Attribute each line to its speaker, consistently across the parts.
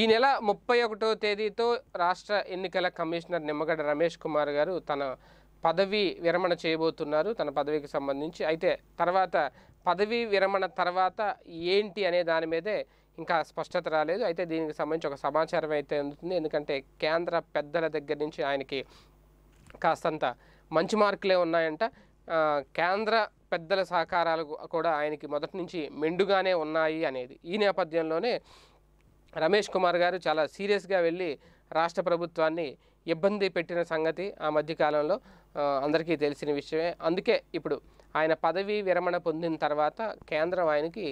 Speaker 1: ఈ నెల ముప్పై ఒకటో తేదీతో రాష్ట్ర ఎన్నికల కమిషనర్ నిమ్మగడ్డ రమేష్ కుమార్ గారు తన పదవి విరమణ చేయబోతున్నారు తన పదవికి సంబంధించి అయితే తర్వాత పదవీ విరమణ తర్వాత ఏంటి అనే దాని మీదే ఇంకా స్పష్టత రాలేదు అయితే దీనికి సంబంధించి ఒక సమాచారం అయితే అందుతుంది ఎందుకంటే కేంద్ర పెద్దల దగ్గర నుంచి ఆయనకి కాస్తంత మంచి మార్కులే ఉన్నాయంట కేంద్ర పెద్దల సహకారాలు కూడా ఆయనకి మొదటి నుంచి మెండుగానే ఉన్నాయి అనేది ఈ నేపథ్యంలోనే రమేష్ కుమార్ గారు చాలా సీరియస్గా వెళ్ళి రాష్ట్ర ప్రభుత్వాన్ని ఇబ్బంది పెట్టిన సంగతి ఆ మధ్యకాలంలో అందరికీ తెలిసిన విషయమే అందుకే ఇప్పుడు ఆయన పదవీ విరమణ పొందిన తర్వాత కేంద్రం ఆయనకి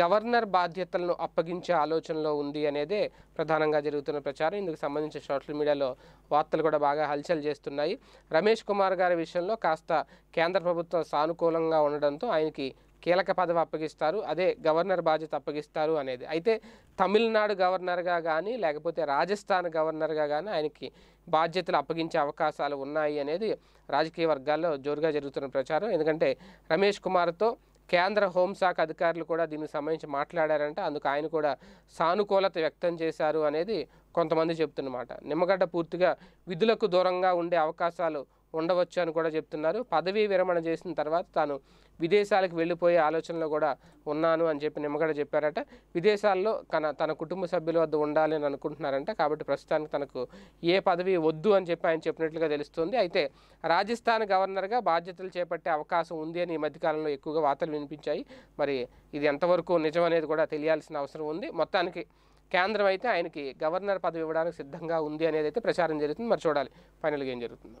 Speaker 1: గవర్నర్ బాధ్యతలను అప్పగించే ఆలోచనలో ఉంది అనేదే ప్రధానంగా జరుగుతున్న ప్రచారం ఇందుకు సంబంధించిన సోషల్ మీడియాలో వార్తలు కూడా బాగా హల్చల్ చేస్తున్నాయి రమేష్ కుమార్ గారి విషయంలో కాస్త కేంద్ర ప్రభుత్వం సానుకూలంగా ఉండడంతో ఆయనకి కీలక పదవి అప్పగిస్తారు అదే గవర్నర్ బాధ్యత అప్పగిస్తారు అనేది అయితే తమిళనాడు గవర్నర్గా కానీ లేకపోతే రాజస్థాన్ గవర్నర్గా కానీ ఆయనకి బాధ్యతలు అప్పగించే అవకాశాలు ఉన్నాయి అనేది రాజకీయ వర్గాల్లో జోరుగా జరుగుతున్న ప్రచారం ఎందుకంటే రమేష్ కుమార్తో కేంద్ర హోంశాఖ అధికారులు కూడా దీనికి సంబంధించి మాట్లాడారంటే అందుకు ఆయన కూడా సానుకూలత వ్యక్తం చేశారు అనేది కొంతమంది చెప్తున్నమాట నిమ్మగడ్డ పూర్తిగా విధులకు దూరంగా ఉండే అవకాశాలు ఉండవచ్చు అని కూడా చెప్తున్నారు పదవీ విరమణ చేసిన తర్వాత తాను విదేశాలకు వెళ్ళిపోయే ఆలోచనలో కూడా ఉన్నాను అని చెప్పి నిమ్మగడ చెప్పారట విదేశాల్లో తన తన కుటుంబ సభ్యుల వద్ద ఉండాలి అని అనుకుంటున్నారంట కాబట్టి ప్రస్తుతానికి తనకు ఏ పదవి వద్దు అని చెప్పి ఆయన చెప్పినట్లుగా తెలుస్తుంది అయితే రాజస్థాన్ గవర్నర్గా బాధ్యతలు చేపట్టే అవకాశం ఉంది అని ఈ మధ్యకాలంలో ఎక్కువగా వార్తలు వినిపించాయి మరి ఇది ఎంతవరకు నిజం అనేది కూడా తెలియాల్సిన అవసరం ఉంది మొత్తానికి కేంద్రం అయితే ఆయనకి గవర్నర్ పదవి ఇవ్వడానికి సిద్ధంగా ఉంది అనేది అయితే ప్రచారం జరుగుతుంది మరి చూడాలి ఫైనల్గా ఏం జరుగుతుందో